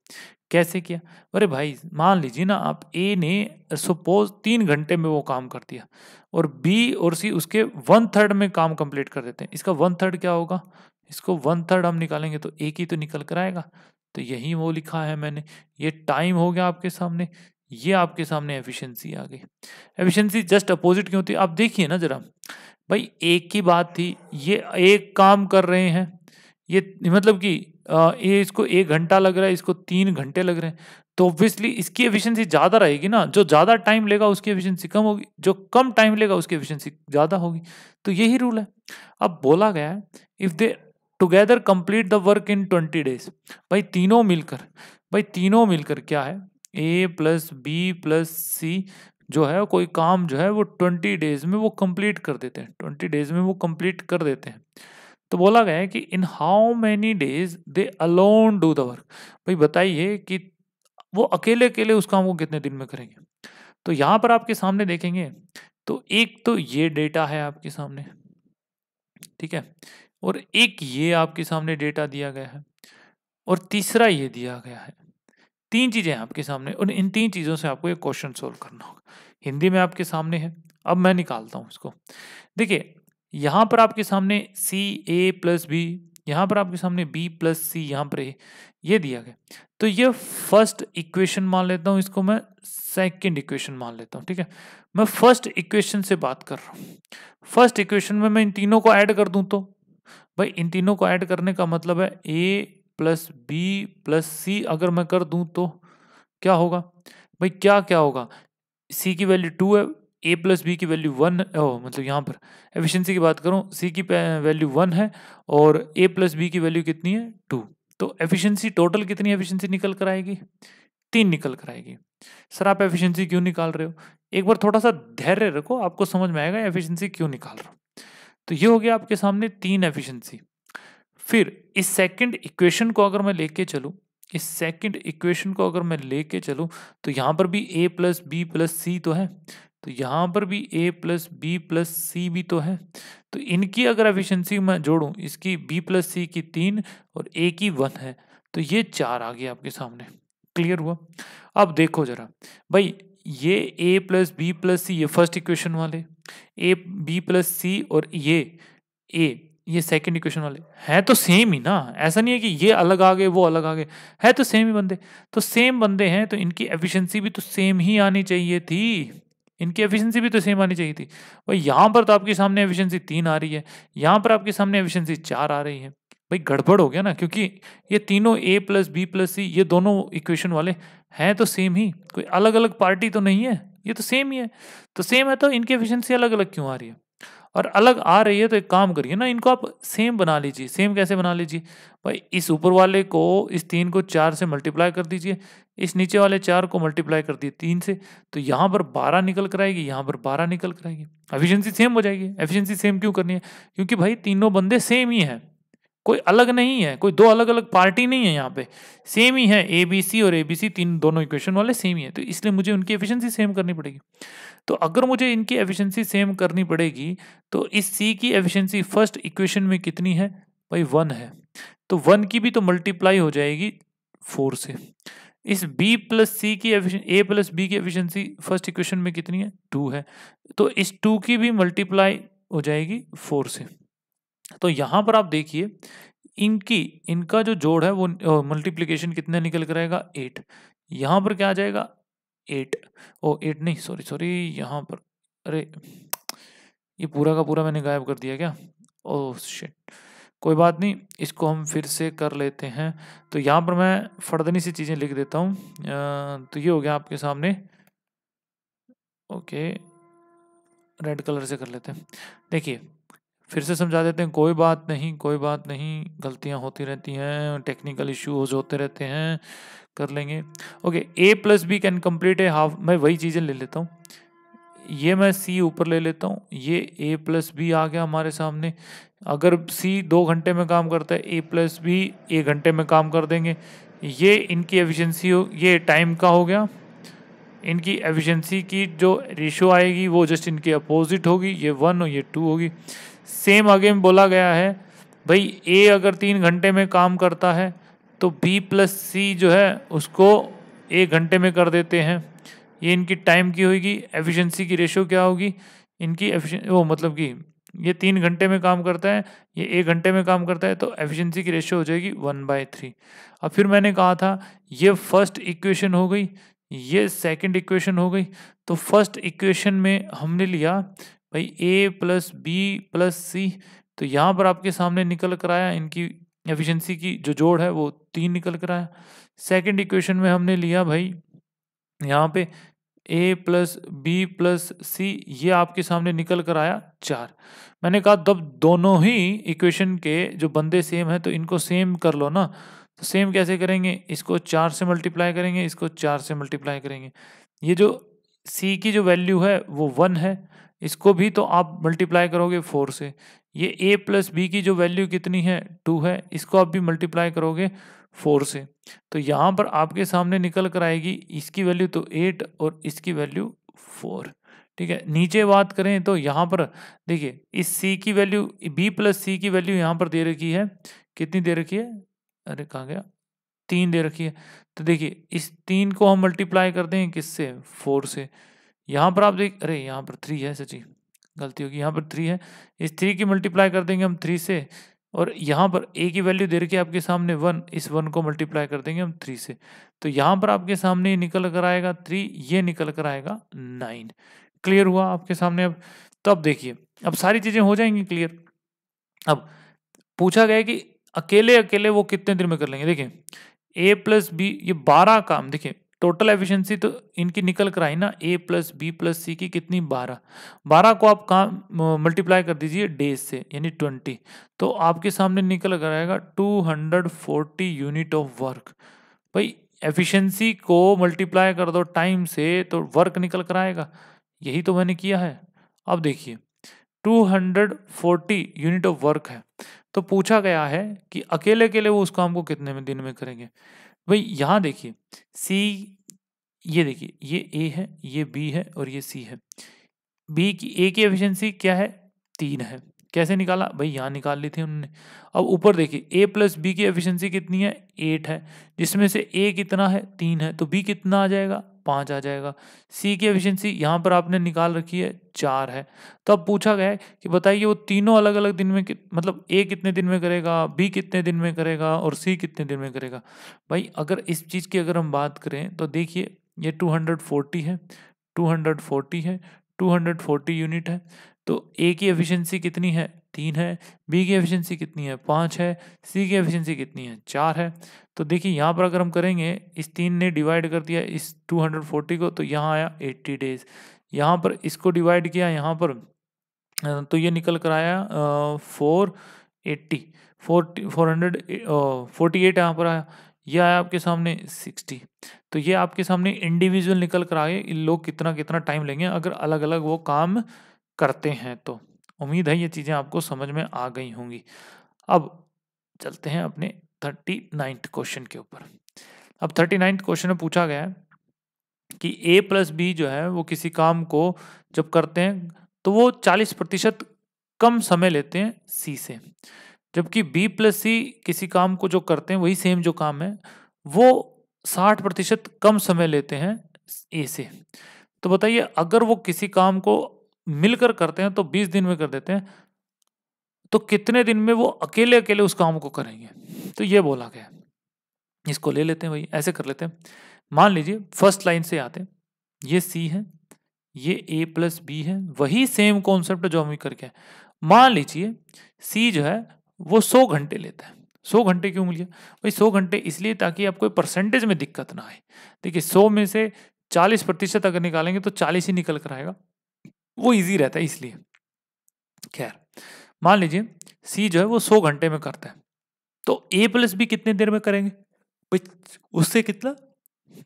कैसे किया अरे भाई मान लीजिए ना आप ए ने सपोज तीन घंटे में वो काम कर दिया और बी और सी उसके वन थर्ड में काम कंप्लीट कर देते हैं इसका वन थर्ड क्या होगा इसको वन थर्ड हम निकालेंगे तो एक ही तो निकल कर आएगा तो यही वो लिखा है मैंने ये टाइम हो गया आपके सामने ये आपके सामने एफिशिएंसी आ गई एफिशिएंसी जस्ट अपोजिट क्यों होती है आप देखिए ना जरा भाई एक की बात थी ये एक काम कर रहे हैं ये मतलब कि ये इसको एक घंटा लग रहा है इसको तीन घंटे लग रहे हैं तो ऑब्वियसली इसकी एफिशिएंसी ज़्यादा रहेगी ना जो ज़्यादा टाइम लेगा उसकी एफिशिएंसी कम होगी जो कम टाइम लेगा उसकी एफिशिएंसी ज़्यादा होगी तो यही रूल है अब बोला गया है if they together complete the work in twenty days भाई तीनों मिलकर भाई तीनों मिलकर क्या है A plus B plus C जो है कोई काम जो है वो ट्वेंटी डेज में वो कम्प्लीट कर देते हैं ट्वेंटी डेज में वो कम्प्लीट कर देते हैं तो बोला गया है कि in how many days they alone do the work भाई बताइए कि वो अकेले अकेले उस काम को कितने दिन में करेंगे तो यहाँ पर आपके सामने देखेंगे तो एक तो ये डेटा है आपके सामने ठीक है और एक ये आपके सामने डेटा दिया गया है और तीसरा ये दिया गया है तीन चीज़ें आपके सामने और इन तीन चीज़ों से आपको ये क्वेश्चन सोल्व करना होगा हिंदी में आपके सामने है अब मैं निकालता हूँ इसको देखिए यहाँ पर आपके सामने सी ए प्लस बी यहाँ पर आपके सामने बी प्लस सी यहाँ पर ए ये दिया गया तो ये फर्स्ट इक्वेशन मान लेता हूँ इसको मैं सेकंड इक्वेशन मान लेता हूँ ठीक है मैं फर्स्ट इक्वेशन से बात कर रहा हूँ फर्स्ट इक्वेशन में मैं इन तीनों को ऐड कर दूँ तो भाई इन तीनों को ऐड करने का मतलब है A plus B plus C अगर मैं कर दूँ तो क्या होगा भाई क्या क्या होगा सी की वैल्यू टू है ए प्लस बी की वैल्यू वन ओ मतलब यहाँ पर एफिशिएंसी की बात करूँ सी की वैल्यू वन है और ए प्लस बी की वैल्यू कितनी है टू तो एफिशिएंसी टोटल कितनी एफिशिएंसी निकल कर आएगी तीन निकल कर आएगी सर आप एफिशिएंसी क्यों निकाल रहे हो एक बार थोड़ा सा धैर्य रखो आपको समझ में आएगा एफिशियंसी क्यों निकाल रहा हूँ तो ये हो गया आपके सामने तीन एफिशियंसी फिर इस सेकेंड इक्वेशन को अगर मैं लेके चलूँ इस सेकंड इक्वेशन को अगर मैं लेके चलूँ तो यहाँ पर भी A plus B plus C तो है तो यहाँ पर भी A plus B plus C भी तो है तो इनकी अगर एफिशिएंसी मैं जोड़ूँ इसकी बी प्लस सी की तीन और ए की वन है तो ये चार आ गया आपके सामने क्लियर हुआ अब देखो जरा भाई ये A plus B plus C ये फर्स्ट इक्वेशन वाले ए बी प्लस सी और ये ए ये सेकंड इक्वेशन वाले हैं तो सेम ही ना ऐसा नहीं है कि ये अलग आ गए वो अलग आ गए है तो सेम ही बंदे तो सेम बंदे हैं तो इनकी एफिशिएंसी भी तो सेम ही आनी चाहिए थी इनकी एफिशिएंसी भी तो सेम आनी चाहिए थी भाई यहाँ पर तो आपके सामने एफिशिएंसी तीन आ रही है यहाँ पर आपके सामने एफिशिएंसी चार आ रही है भाई गड़बड़ हो गया ना क्योंकि ये तीनों A plus B plus C ये दोनों इक्वेशन वाले हैं तो सेम ही कोई अलग अलग पार्टी तो नहीं है ये तो सेम ही है तो सेम है तो इनकी एफिशियंसी अलग अलग क्यों आ रही है और अलग आ रही है तो एक काम करिए ना इनको आप सेम बना लीजिए सेम कैसे बना लीजिए भाई इस ऊपर वाले को इस तीन को चार से मल्टीप्लाई कर दीजिए इस नीचे वाले चार को मल्टीप्लाई कर दिए तीन से तो यहाँ पर बारह निकल कर आएगी यहाँ पर बारह निकल कर आएगी एफिशियंसी सेम हो जाएगी एफिशियंसी सेम क्यों करनी है क्योंकि भाई तीनों बंदे सेम ही हैं कोई अलग नहीं है कोई दो अलग अलग पार्टी नहीं है यहाँ पे सेम ही है ए बी सी और ए बी सी तीन दोनों इक्वेशन वाले सेम ही है तो इसलिए मुझे उनकी एफिशिएंसी सेम करनी पड़ेगी तो अगर मुझे इनकी एफिशिएंसी सेम करनी पड़ेगी तो इस सी की एफिशिएंसी फर्स्ट इक्वेशन में कितनी है भाई वन है तो वन की भी तो मल्टीप्लाई हो जाएगी फोर से इस b प्लस सी की ए प्लस बी की एफिशिएंसी फर्स्ट इक्वेशन में कितनी है टू है तो इस टू की भी मल्टीप्लाई हो जाएगी फोर से तो यहाँ पर आप देखिए इनकी इनका जो जोड़ है वो मल्टीप्लीकेशन कितना निकल कर आएगा एट यहाँ पर क्या आ जाएगा एट ओ एट नहीं सॉरी सॉरी यहाँ पर अरे ये पूरा का पूरा मैंने गायब कर दिया क्या ओह oh, शिट कोई बात नहीं इसको हम फिर से कर लेते हैं तो यहाँ पर मैं फर्दनी सी चीज़ें लिख देता हूँ तो ये हो गया आपके सामने ओके रेड कलर से कर लेते हैं देखिए फिर से समझा देते हैं कोई बात नहीं कोई बात नहीं गलतियां होती रहती हैं टेक्निकल इश्यूज होते रहते हैं कर लेंगे okay A plus B can complete a half मैं वही चीज़ें ले लेता हूँ ये मैं सी ऊपर ले लेता हूँ ये ए प्लस बी आ गया हमारे सामने अगर सी दो घंटे में काम करता है ए प्लस बी एक घंटे में काम कर देंगे ये इनकी एफिशिएंसी हो ये टाइम का हो गया इनकी एफिशिएंसी की जो रेशो आएगी वो जस्ट इनके अपोजिट होगी ये वन और ये टू होगी सेम आगे में बोला गया है भाई ए अगर तीन घंटे में काम करता है तो बी प्लस सी जो है उसको एक घंटे में कर देते हैं ये इनकी टाइम की होगी एफिशिएंसी की रेशो क्या होगी इनकी वो मतलब कि ये तीन घंटे में काम करता है ये एक घंटे में काम करता है तो एफिशिएंसी की रेशियो हो जाएगी वन बाय थ्री अब फिर मैंने कहा था ये फर्स्ट इक्वेशन हो गई ये सेकंड इक्वेशन हो गई तो फर्स्ट इक्वेशन में हमने लिया भाई A plus B plus C तो यहाँ पर आपके सामने निकल कर आया इनकी एफिशिएंसी की जो जोड़ है वो तीन निकल कर आया सेकंड इक्वेशन में हमने लिया भाई यहाँ पे A plus B plus C ये आपके सामने निकल कर आया चार मैंने कहा तब दोनों ही इक्वेशन के जो बंदे सेम हैं तो इनको सेम कर लो ना तो सेम कैसे करेंगे इसको चार से मल्टीप्लाई करेंगे इसको चार से मल्टीप्लाई करेंगे ये जो सी की जो वैल्यू है वो वन है इसको भी तो आप मल्टीप्लाई करोगे फोर से ये ए प्लस बी की जो वैल्यू कितनी है टू है इसको आप भी मल्टीप्लाई करोगे फोर से तो यहाँ पर आपके सामने निकल कर आएगी इसकी वैल्यू तो एट और इसकी वैल्यू फोर ठीक है नीचे बात करें तो यहाँ पर देखिए इस सी की वैल्यू बी प्लस सी की वैल्यू यहाँ पर दे रखी है कितनी दे रखी है अरे कहाँ गया तीन दे रखी है तो देखिए इस तीन को हम मल्टीप्लाई करते हैं किससे फोर से यहाँ पर आप देख अरे यहाँ पर थ्री है सची गलती होगी यहाँ पर थ्री है इस थ्री की मल्टीप्लाई कर देंगे हम थ्री से और यहाँ पर ए की वैल्यू दे रखी है आपके सामने वन इस वन को मल्टीप्लाई कर देंगे हम थ्री से तो यहाँ पर आपके सामने निकल कर आएगा थ्री ये निकल कर आएगा नाइन क्लियर हुआ आपके सामने अब तो अब देखिए अब सारी चीज़ें हो जाएंगी क्लियर अब पूछा गया कि अकेले अकेले वो कितने दिन में कर लेंगे देखिए ए प्लस बी ये बारह काम देखिए टोटल एफिशिएंसी तो इनकी निकल कर आई ना A plus B plus C की कितनी बारह बारह को आप कहाँ मल्टीप्लाई कर दीजिए डेज से यानी ट्वेंटी तो आपके सामने निकल कर आएगा two hundred forty unit of work भाई एफिशिएंसी को मल्टीप्लाई कर दो टाइम से तो वर्क निकल कर आएगा यही तो मैंने किया है अब देखिए 240 यूनिट ऑफ वर्क है तो पूछा गया है कि अकेले अकेले वो उस काम को कितने में दिन में करेंगे भाई यहाँ देखिए सी ये देखिए ये ए है ये बी है और ये सी है बी की ए की एफिशिएंसी क्या है तीन है कैसे निकाला भाई यहाँ निकाल ली थी उन्होंने अब ऊपर देखिए ए प्लस बी की एफिशिएंसी कितनी है एट है जिसमें से ए कितना है तीन है तो बी कितना आ जाएगा पाँच आ जाएगा सी की एफिशिएंसी यहाँ पर आपने निकाल रखी है चार है तो अब पूछा गया है कि बताइए वो तीनों अलग अलग दिन में मतलब ए कितने दिन में करेगा बी कितने दिन में करेगा और सी कितने दिन में करेगा भाई अगर इस चीज़ की अगर हम बात करें तो देखिए ये टू है टू है टू यूनिट है तो ए की एफिशियंसी कितनी है तीन है बी की एफिशिएंसी कितनी है पाँच है सी की एफिशिएंसी कितनी है चार है तो देखिए यहाँ पर अगर हम करेंगे इस तीन ने डिवाइड कर दिया इस 240 को तो यहाँ आया 80 डेज यहाँ पर इसको डिवाइड किया यहाँ पर तो ये निकल कर आया four eighty four four hundred forty eight यहाँ पर आया ये आया आपके सामने सिक्सटी तो ये आपके सामने इंडिविजुअल निकल कर आए इन लोग कितना कितना टाइम लेंगे अगर अलग अलग वो काम करते हैं तो उम्मीद है ये चीज़ें आपको समझ में आ गई होंगी अब चलते हैं अपने थर्टी नाइन्थ क्वेश्चन के ऊपर अब थर्टी नाइन्थ क्वेश्चन में पूछा गया है कि ए प्लस बी जो है वो किसी काम को जब करते हैं तो वो चालीस प्रतिशत कम समय लेते हैं सी से जबकि बी प्लस सी किसी काम को जो करते हैं वही सेम जो काम है वो साठ प्रतिशत कम समय लेते हैं ए से तो बताइए अगर वो किसी काम को मिलकर करते हैं तो बीस दिन में कर देते हैं तो कितने दिन में वो अकेले अकेले उस काम को करेंगे तो ये बोला गया इसको ले लेते हैं भाई ऐसे कर लेते हैं मान लीजिए फर्स्ट लाइन से आते ये सी है ये ए प्लस बी है वही सेम कॉन्सेप्ट जो हम करके हैं मान लीजिए सी जो है वो सौ घंटे लेता है सौ घंटे क्यों मिलिए भाई सौ घंटे इसलिए ताकि आपको परसेंटेज में दिक्कत ना आए देखिए सौ में से चालीस प्रतिशत अगर निकालेंगे तो चालीस ही निकल कर आएगा वो ईजी रहता है इसलिए खैर मान लीजिए सी जो है वो सौ घंटे में करता है तो ए प्लस बी कितने देर में करेंगे उससे कितना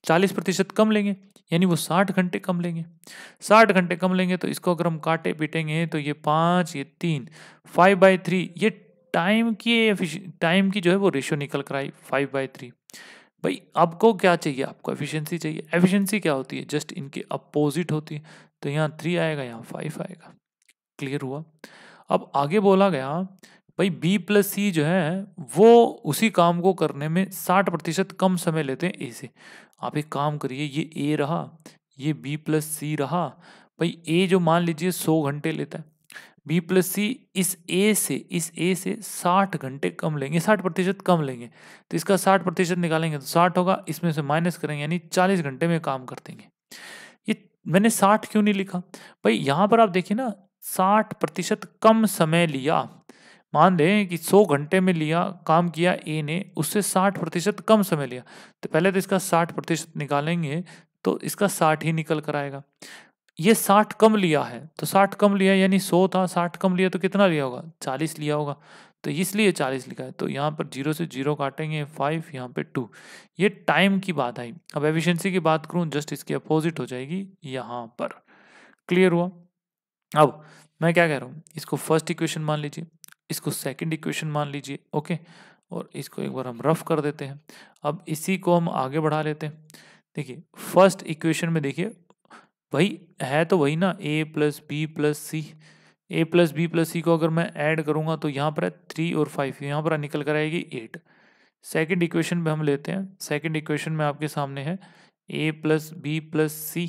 चालीस प्रतिशत कम लेंगे यानी वो साठ घंटे कम लेंगे साठ घंटे कम लेंगे तो इसको अगर हम काटे पीटेंगे तो ये पाँच ये तीन फाइव बाई थ्री ये टाइम की टाइम की जो है वो रेशियो निकल कर आई फाइव बाई थ्री भाई आपको क्या चाहिए आपको एफिशिएंसी चाहिए एफिशिएंसी क्या होती है जस्ट इनके अपोजिट होती है तो यहाँ थ्री आएगा यहाँ फाइव आएगा क्लियर हुआ अब आगे बोला गया भाई बी प्लस सी जो है वो उसी काम को करने में साठ प्रतिशत कम समय लेते हैं ए से आप एक काम करिए ये ए रहा ये बी प्लस सी रहा भाई ए जो मान लीजिए सौ घंटे लेता है बी प्लस सी इस ए से इस ए से साठ घंटे कम लेंगे साठ प्रतिशत कम लेंगे तो इसका साठ प्रतिशत निकालेंगे तो साठ होगा इसमें से माइनस करेंगे यानी चालीस घंटे में काम कर देंगे ये मैंने साठ क्यों नहीं लिखा भाई यहाँ पर आप देखिए ना साठ प्रतिशत कम समय लिया मान लें कि 100 घंटे में लिया काम किया ए ने उससे 60 प्रतिशत कम समय लिया तो पहले तो इसका 60 प्रतिशत निकालेंगे तो इसका 60 ही निकल कर आएगा ये 60 कम लिया है तो 60 कम लिया यानी 100 था 60 कम लिया तो कितना लिया होगा 40 लिया होगा तो इसलिए 40 लिखा है तो यहाँ पर जीरो से जीरो काटेंगे फाइव यहाँ पर टू ये टाइम की बात आई अब एफिशेंसी की बात करूँ जस्ट इसकी अपोजिट हो जाएगी यहाँ पर क्लियर हुआ अब मैं क्या कह रहा हूँ इसको फर्स्ट इक्वेशन मान लीजिए इसको सेकंड इक्वेशन मान लीजिए ओके और इसको एक बार हम रफ कर देते हैं अब इसी को हम आगे बढ़ा लेते हैं देखिए फर्स्ट इक्वेशन में देखिए भाई है तो वही ना A plus B plus C A plus B plus C को अगर मैं ऐड करूँगा तो यहाँ पर है थ्री और फाइव यहाँ पर निकल कर आएगी एट सेकेंड इक्वेशन में हम लेते हैं सेकेंड इक्वेशन में आपके सामने है A plus B plus C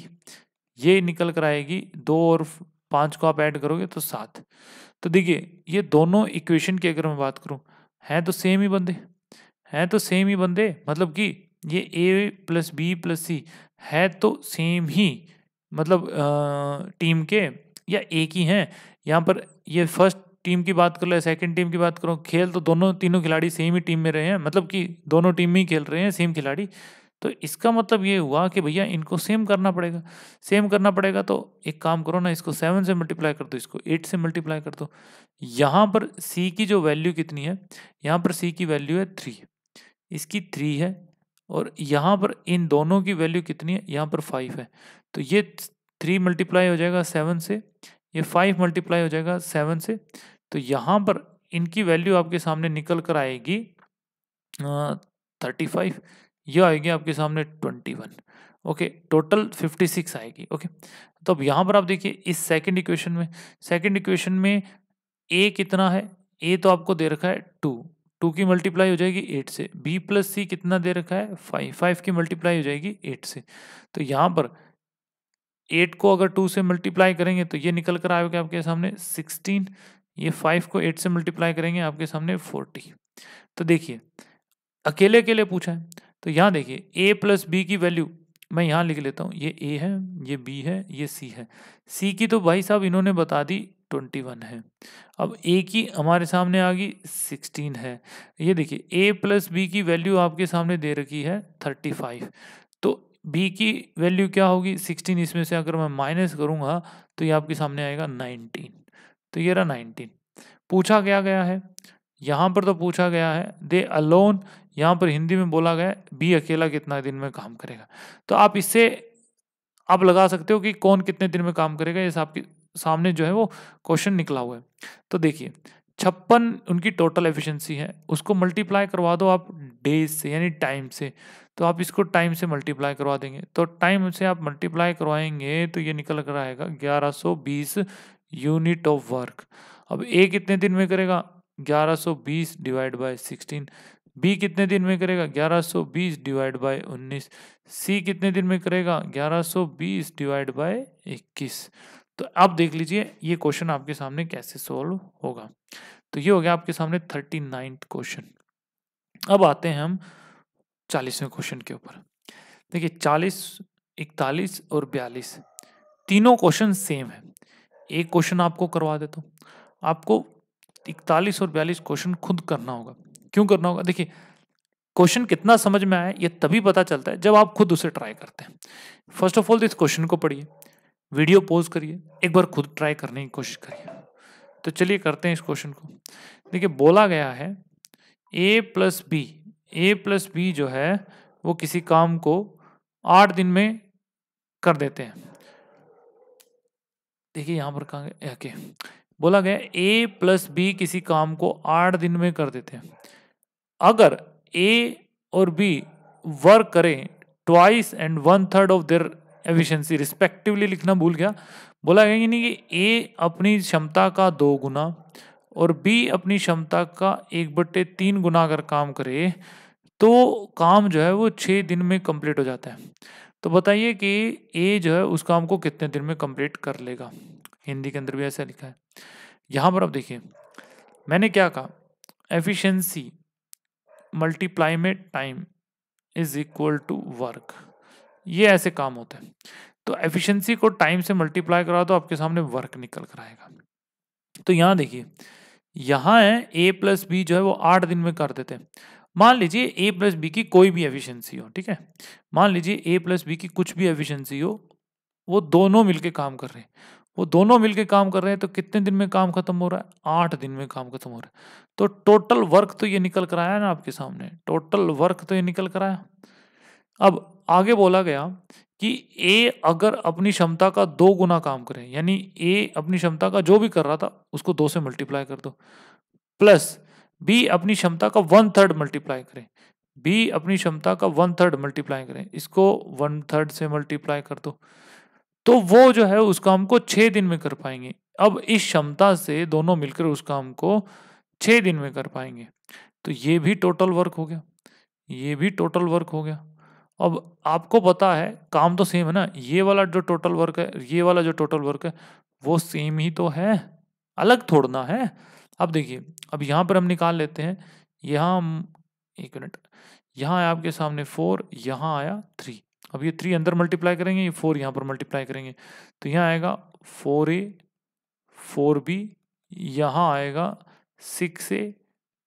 ये निकल कर आएगी दो और पाँच को आप ऐड करोगे तो सात तो देखिए ये दोनों इक्वेशन की अगर मैं बात करूँ हैं तो सेम ही बंदे हैं तो सेम ही बंदे मतलब कि ये A plus B plus C है तो सेम ही मतलब टीम के या एक ही हैं यहाँ पर ये फर्स्ट टीम की बात कर लो सेकंड टीम की बात करो खेल तो दोनों तीनों खिलाड़ी सेम ही टीम में रहे हैं मतलब कि दोनों टीम में ही खेल रहे हैं सेम खिलाड़ी तो इसका मतलब ये हुआ कि भैया इनको सेम करना पड़ेगा सेम करना पड़ेगा तो एक काम करो ना इसको सेवन से मल्टीप्लाई कर दो इसको एट से मल्टीप्लाई कर दो यहाँ पर सी की जो वैल्यू कितनी है यहाँ पर सी की वैल्यू है थ्री इसकी थ्री है और यहाँ पर इन दोनों की वैल्यू कितनी है यहाँ पर फाइव है तो ये थ्री मल्टीप्लाई हो जाएगा सेवन से ये फाइव मल्टीप्लाई हो जाएगा सेवन से तो यहाँ पर इनकी वैल्यू आपके सामने निकल कर आएगी थर्टी फाइव ये आएगी आपके सामने twenty one okay total fifty six आएगी ओके okay. तो अब यहाँ पर आप देखिए इस सेकंड इक्वेशन में सेकंड इक्वेशन में ए कितना है ए तो आपको दे रखा है टू टू की मल्टीप्लाई हो जाएगी एट से बी प्लस सी कितना दे रखा है फाइव फाइव की मल्टीप्लाई हो जाएगी एट से तो यहाँ पर एट को अगर टू से मल्टीप्लाई करेंगे तो ये निकल कर आएगा आपके सामने सिक्सटीन ये फाइव को एट से मल्टीप्लाई करेंगे आपके सामने फोर्टी तो देखिए अकेले अकेले पूछा है तो यहाँ देखिए ए प्लस बी की वैल्यू मैं यहाँ लिख लेता हूँ ये ए है ये बी है ये सी है सी की तो भाई साहब इन्होंने बता दी ट्वेंटी वन है अब ए की हमारे सामने आ गई सिक्सटीन है ये देखिए ए प्लस बी की वैल्यू आपके सामने दे रखी है थर्टी फाइव तो बी की वैल्यू क्या होगी सिक्सटीन इसमें से अगर मैं माइनस करूँगा तो ये आपके सामने आएगा नाइनटीन तो ये रहा नाइनटीन पूछा क्या गया है यहाँ पर तो पूछा गया है दे अलोन यहाँ पर हिंदी में बोला गया बी अकेला कितना दिन में काम करेगा तो आप इससे आप लगा सकते हो कि कौन कितने दिन में काम करेगा ये आपके सामने जो है वो क्वेश्चन निकला हुआ है तो देखिए छप्पन उनकी टोटल एफिशिएंसी है उसको मल्टीप्लाई करवा दो आप डेज से यानी टाइम से तो आप इसको टाइम से मल्टीप्लाई करवा देंगे तो टाइम से आप मल्टीप्लाई करवाएंगे तो ये निकल कर आएगा 1120 यूनिट ऑफ वर्क अब ए कितने दिन में करेगा 1120 डिवाइड बाय 16 बी कितने दिन में करेगा 1120 डिवाइड बाय 19 सी कितने दिन में करेगा 1120 डिवाइड बाय 21 तो आप देख लीजिए ये क्वेश्चन आपके सामने कैसे सॉल्व होगा तो ये हो गया आपके सामने थर्टी क्वेश्चन अब आते हैं हम चालीसवें क्वेश्चन के ऊपर देखिए चालीस इकतालीस और बयालीस तीनों क्वेश्चन सेम है एक क्वेश्चन आपको करवा देता तो। हूँ आपको इकतालीस और बयालीस क्वेश्चन खुद करना होगा क्यों करना होगा देखिए क्वेश्चन कितना समझ में आया ये तभी पता चलता है जब आप खुद उसे ट्राई करते हैं फर्स्ट ऑफ ऑल तो इस क्वेश्चन को पढ़िए वीडियो पॉज करिए एक बार खुद ट्राई करने की कोशिश करिए तो चलिए करते हैं इस क्वेश्चन को देखिए बोला गया है A plus B A plus B जो है वो किसी काम को आठ दिन में कर देते हैं देखिए यहाँ पर कहा बोला गया ए प्लस बी किसी काम को आठ दिन में कर देते हैं अगर ए और बी वर्क करें twice and one third of their efficiency respectively लिखना भूल गया बोला गया यानी कि ए अपनी क्षमता का दो गुना और बी अपनी क्षमता का एक बट्टे तीन गुना अगर काम करे तो काम जो है वो छः दिन में कंप्लीट हो जाता है तो बताइए कि ए जो है उस काम को कितने दिन में कंप्लीट कर लेगा हिंदी के अंदर भी ऐसा लिखा है यहाँ पर आप देखिए मैंने क्या कहा एफिशिएंसी मल्टीप्लाई में time is equal to work ये ऐसे काम होता है तो एफिशिएंसी को टाइम से मल्टीप्लाई करा तो आपके सामने वर्क निकल कर आएगा तो यहाँ देखिए यहाँ है ए प्लस बी जो है वो आठ दिन में कर देते हैं मान लीजिए ए प्लस बी की कोई भी एफिशिएंसी हो ठीक है मान लीजिए ए प्लस बी की कुछ भी एफिशिएंसी हो वो दोनों मिलके काम कर रहे हैं वो दोनों मिलके काम कर रहे हैं तो कितने दिन में काम खत्म हो रहा है आठ दिन में काम खत्म हो रहा है तो टोटल वर्क तो ये निकल कर आया ना आपके सामने टोटल वर्क तो ये निकल कर आया अब आगे बोला गया कि ए अगर अपनी क्षमता का दो गुना काम करे यानी ए अपनी क्षमता का जो भी कर रहा था उसको दो से मल्टीप्लाई कर दो प्लस बी अपनी क्षमता का वन थर्ड मल्टीप्लाई करें बी अपनी क्षमता का वन थर्ड मल्टीप्लाई करें इसको वन थर्ड से मल्टीप्लाई कर दो तो वो जो है उस काम को छः दिन में कर पाएंगे अब इस क्षमता से दोनों मिलकर उस काम को छः दिन में कर पाएंगे तो ये भी टोटल वर्क हो गया ये भी टोटल वर्क हो गया अब आपको पता है काम तो सेम है ना ये वाला जो टोटल वर्क है ये वाला जो टोटल वर्क है वो सेम ही तो है अलग थोड़ना है अब देखिए अब यहाँ पर हम निकाल लेते हैं यहाँ हम एक मिनट यहाँ आया आपके सामने फोर यहाँ आया थ्री अब ये थ्री अंदर मल्टीप्लाई करेंगे ये फोर यहाँ पर मल्टीप्लाई करेंगे तो यहाँ आएगा फोर ए फोर बी यहाँ आएगा सिक्स ए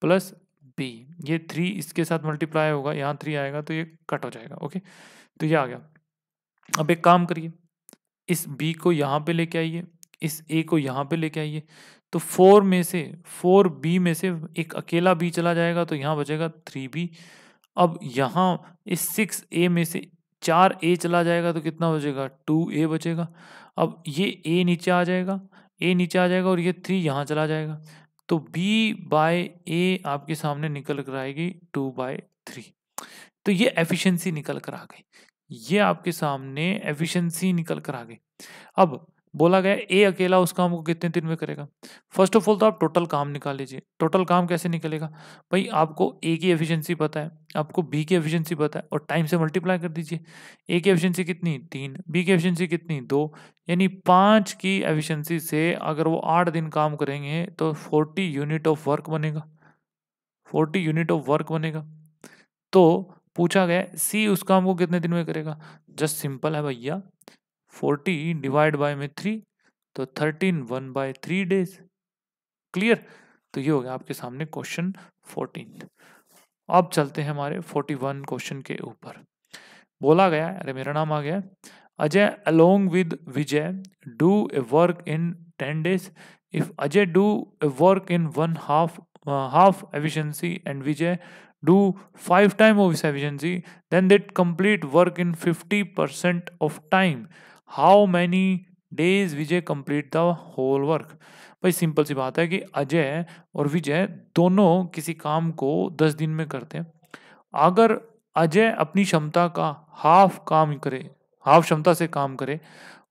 प्लस बी ये थ्री इसके साथ मल्टीप्लाई होगा यहाँ थ्री आएगा तो ये कट हो जाएगा ओके तो ये आ गया अब एक काम करिए इस बी को यहाँ पे लेके आइए इस ए को यहाँ पे लेके आइए तो फोर में से फोर बी में से एक अकेला बी चला जाएगा तो यहाँ बचेगा थ्री बी अब यहाँ इस सिक्स ए में से चार ए चला जाएगा तो कितना बचेगा टू ए बचेगा अब ये ए नीचे आ जाएगा ए नीचे आ जाएगा और ये थ्री यहाँ चला जाएगा तो बी बाय ए आपके सामने निकल कर आएगी टू बाय थ्री तो ये एफिशिएंसी निकल कर आ गई ये आपके सामने एफिशिएंसी निकल कर आ गई अब बोला गया ए अकेला उस काम को कितने दिन में करेगा फर्स्ट ऑफ ऑल तो आप टोटल काम निकाल लीजिए टोटल काम कैसे निकलेगा भाई आपको ए की एफिशिएंसी पता है आपको बी की एफिशिएंसी पता है और टाइम से मल्टीप्लाई कर दीजिए ए की एफिशिएंसी कितनी तीन बी की एफिशिएंसी कितनी दो यानी पाँच की एफिशिएंसी से अगर वो आठ दिन काम करेंगे तो फोर्टी यूनिट ऑफ वर्क बनेगा फोर्टी यूनिट ऑफ वर्क बनेगा तो पूछा गया सी उस काम को कितने दिन में करेगा जस्ट सिंपल है भैया फोर्टी डिवाइड बाय में थ्री तो thirteen one by three days clear तो ये हो गया आपके सामने क्वेश्चन फोर्टीन अब चलते हैं हमारे फोर्टी वन क्वेश्चन के ऊपर बोला गया अरे मेरा नाम आ गया Ajay along with Vijay do a work in ten days if Ajay do a work in one half half efficiency and Vijay do five time of his efficiency then they complete work in fifty percent of time how many days Vijay complete the whole work भाई सिंपल सी बात है कि अजय और विजय दोनों किसी काम को दस दिन में करते हैं अगर अजय अपनी क्षमता का हाफ काम करे हाफ क्षमता से काम करे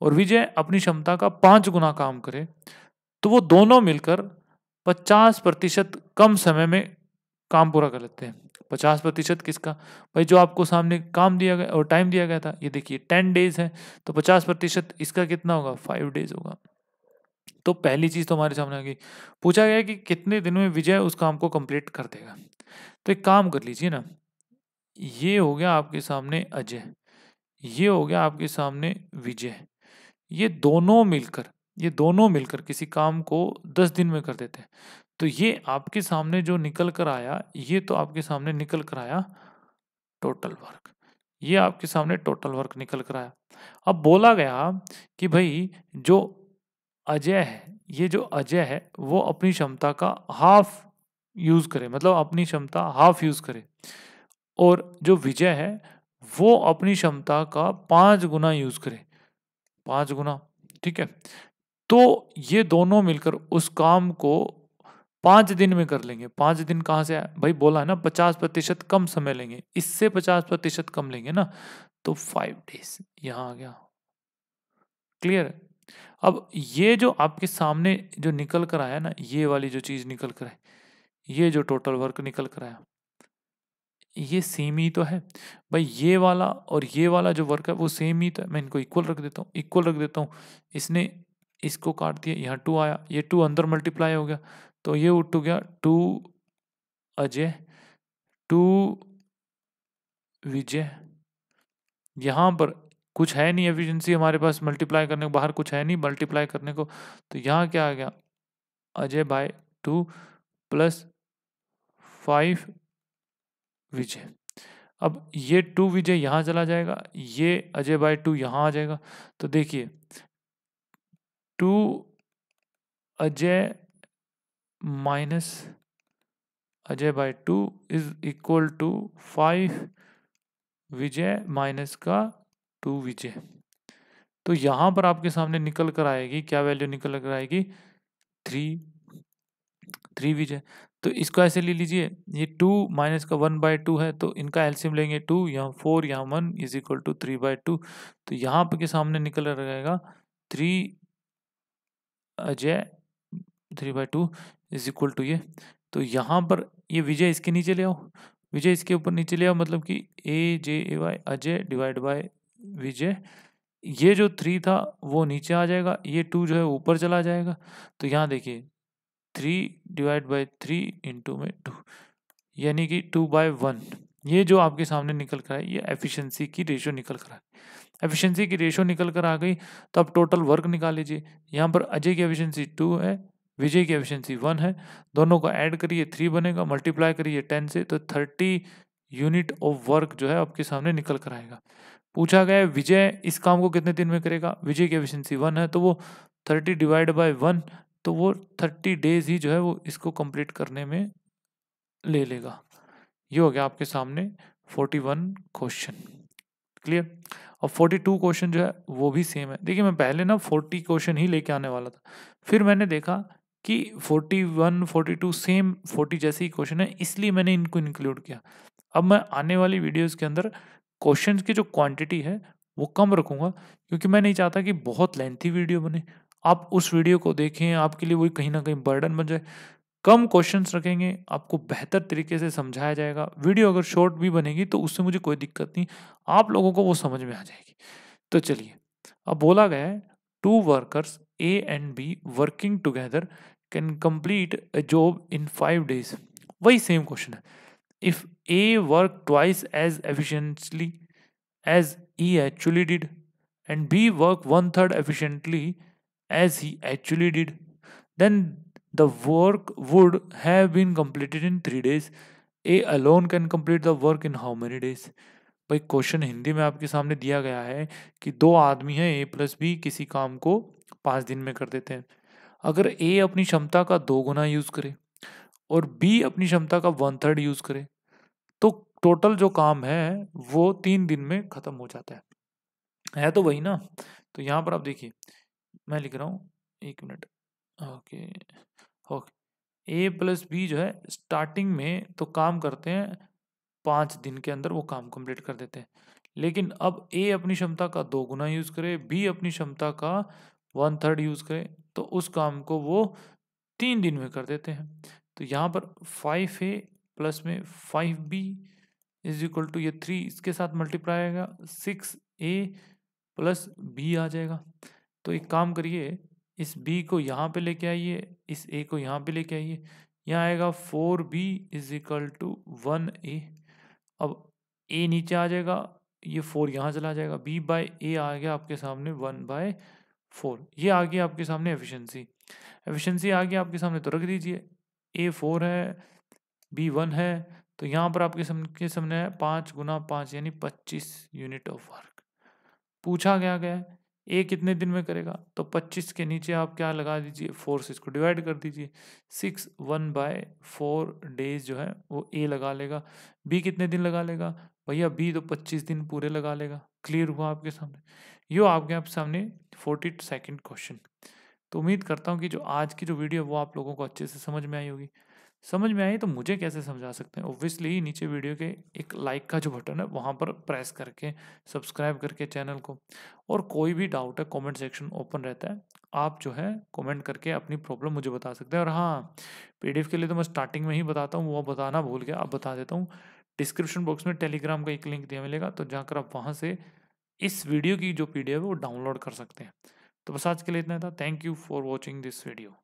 और विजय अपनी क्षमता का पाँच गुना काम करे तो वो दोनों मिलकर पचास प्रतिशत कम समय में काम पूरा कर लेते हैं पचास प्रतिशत किसका भाई जो आपको सामने काम दिया गया और टाइम दिया गया था ये देखिए टेन डेज है तो पचास प्रतिशत इसका कितना होगा फाइव डेज होगा तो पहली चीज़ तो हमारे सामने आ गई पूछा गया कि कितने दिन में विजय उस काम को कंप्लीट कर देगा तो एक काम कर लीजिए ना ये हो गया आपके सामने अजय ये हो गया आपके सामने विजय ये दोनों मिलकर ये दोनों मिलकर किसी काम को दस दिन में कर देते हैं तो ये आपके सामने जो निकल कर आया ये तो आपके सामने निकल कर आया टोटल वर्क ये आपके सामने टोटल वर्क निकल कर आया अब बोला गया कि भाई जो अजय है ये जो अजय है वो अपनी क्षमता का हाफ यूज करे मतलब अपनी क्षमता हाफ यूज करे और जो विजय है वो अपनी क्षमता का पाँच गुना यूज करे पाँच गुना ठीक है तो ये दोनों मिलकर उस काम को पाँच दिन में कर लेंगे पाँच दिन कहाँ से आया भाई बोला है ना पचास प्रतिशत कम समय लेंगे इससे पचास प्रतिशत कम लेंगे ना तो फाइव डेज यहाँ आ गया क्लियर अब ये जो आपके सामने जो निकल कर आया ना ये वाली जो चीज़ निकल कर आए ये जो टोटल वर्क निकल कर आया ये सेम ही तो है भाई ये वाला और ये वाला जो वर्क है वो सेम ही तो है मैं इनको इक्वल रख देता हूँ इक्वल रख देता हूँ इसने इसको काट दिया यहाँ टू आया ये टू अंदर मल्टीप्लाई हो गया तो ये उठू गया टू अजय टू विजय यहाँ पर कुछ है नहीं एफिशिएंसी हमारे पास मल्टीप्लाई करने को बाहर कुछ है नहीं मल्टीप्लाई करने को तो यहाँ क्या आ गया Ajay by two plus five Vijay अब ये टू विजय यहाँ चला जाएगा ये अजय बाय टू यहाँ आ जाएगा तो देखिए two Ajay minus Ajay by two is equal to five Vijay minus का टू विजय तो यहां पर आपके सामने निकल कर आएगी क्या वैल्यू निकल कर आएगी थ्री थ्री विजय तो इसको ऐसे ले लीजिए ये टू माइनस का वन बाय टू है तो इनका एल्सियम लेंगे टू यहाँ फोर यहाँ one is equal to three by two तो यहाँ पर के सामने निकल रहेगा three Ajay three by two is equal to ये तो यहाँ पर ये विजय इसके नीचे ले आओ विजय इसके ऊपर नीचे ले आओ मतलब कि A J A Y Ajay divide by Vijay ये जो थ्री था वो नीचे आ जाएगा ये टू जो है ऊपर चला जाएगा तो यहाँ देखिए three divide by three into में टू यानी कि टू बाय वन ये जो आपके सामने निकल कर आई ये एफिशिएंसी की रेशियो निकल कर आई एफिशिएंसी की रेशियो निकल कर आ गई तो आप टोटल वर्क निकाल लीजिए यहाँ पर अजय की एफिशिएंसी टू है विजय की एफिशिएंसी वन है दोनों को ऐड करिए थ्री बनेगा मल्टीप्लाई करिए टेन से तो थर्टी यूनिट ऑफ वर्क जो है आपके सामने निकल कर आएगा पूछा गया विजय इस काम को कितने दिन में करेगा विजय की एफिशिएंसी वन है तो वो थर्टी डिवाइड बाय वन तो वो थर्टी डेज ही जो है वो इसको कंप्लीट करने में ले लेगा ये हो गया आपके सामने फोर्टी वन क्वेश्चन क्लियर और फोर्टी टू क्वेश्चन जो है वो भी सेम है देखिए मैं पहले ना फोर्टी क्वेश्चन ही लेके आने वाला था फिर मैंने देखा कि 41, 42 सेम 40 जैसे ही क्वेश्चन है इसलिए मैंने इनको इंक्लूड किया अब मैं आने वाली वीडियोस के अंदर क्वेश्चंस की जो क्वांटिटी है वो कम रखूँगा क्योंकि मैं नहीं चाहता कि बहुत लेंथी वीडियो बने आप उस वीडियो को देखें आपके लिए वही कहीं ना कहीं बर्डन बन जाए कम क्वेश्चंस रखेंगे आपको बेहतर तरीके से समझाया जाएगा वीडियो अगर शॉर्ट भी बनेगी तो उससे मुझे कोई दिक्कत नहीं आप लोगों को वो समझ में आ जाएगी तो चलिए अब बोला गया है two workers A and B working together can complete a job in five days वही सेम क्वेश्चन है if A work twice as efficiently as he actually did and B work one third efficiently as he actually did then the work would have been completed in three days A alone can complete the work in how many days भाई क्वेश्चन हिंदी में आपके सामने दिया गया है कि दो आदमी हैं ए प्लस बी किसी काम को पाँच दिन में कर देते हैं अगर ए अपनी क्षमता का दो गुना यूज करे और बी अपनी क्षमता का वन थर्ड यूज करे तो टोटल जो काम है वो तीन दिन में खत्म हो जाता है है तो वही ना तो यहाँ पर आप देखिए मैं लिख रहा हूँ एक minute okay okay A plus B जो है स्टार्टिंग में तो काम करते हैं पाँच दिन के अंदर वो काम कंप्लीट कर देते हैं लेकिन अब ए अपनी क्षमता का दो गुना यूज करे बी अपनी क्षमता का वन थर्ड यूज़ करें तो उस काम को वो तीन दिन में कर देते हैं तो यहाँ पर फाइव ए प्लस में five B is equal to ये थ्री इसके साथ मल्टीप्लाई आएगा सिक्स ए प्लस बी आ जाएगा तो एक काम करिए इस बी को यहाँ पे लेके आइए इस ए को यहाँ पे लेके आइए यहाँ आएगा four B is equal to one A अब ए नीचे आ जाएगा ये फोर यहाँ चला जाएगा बी बाय ए आ गया आपके सामने वन बाय फोर ये आ गया आपके सामने एफिशिएंसी एफिशिएंसी आ गया आपके सामने तो रख दीजिए ए फोर है बी वन है तो यहाँ पर आपके सामने सामने है पाँच गुना पाँच यानी पच्चीस यूनिट ऑफ वर्क पूछा गया गया है ए कितने दिन में करेगा तो पच्चीस के नीचे आप क्या लगा दीजिए फोर से इसको डिवाइड कर दीजिए six one by four days जो है वो ए लगा लेगा बी कितने दिन लगा लेगा भैया बी तो पच्चीस दिन पूरे लगा लेगा क्लियर हुआ आपके सामने यो आपके आप सामने फोर्टी सेकेंड क्वेश्चन तो उम्मीद करता हूँ कि जो आज की जो वीडियो वो आप लोगों को अच्छे से समझ में आई होगी समझ में आई तो मुझे कैसे समझा सकते हैं ओब्वियसली नीचे वीडियो के एक लाइक का जो बटन है वहाँ पर प्रेस करके सब्सक्राइब करके चैनल को और कोई भी डाउट है कमेंट सेक्शन ओपन रहता है आप जो है कमेंट करके अपनी प्रॉब्लम मुझे बता सकते हैं और हाँ पीडीएफ के लिए तो मैं स्टार्टिंग में ही बताता हूँ वो बताना भूल गया आप बता देता हूँ डिस्क्रिप्शन बॉक्स में टेलीग्राम का एक लिंक दिया मिलेगा तो जाकर आप वहाँ से इस वीडियो की जो पी है वो डाउनलोड कर सकते हैं तो बस आज के लिए इतना था thank you for watching this video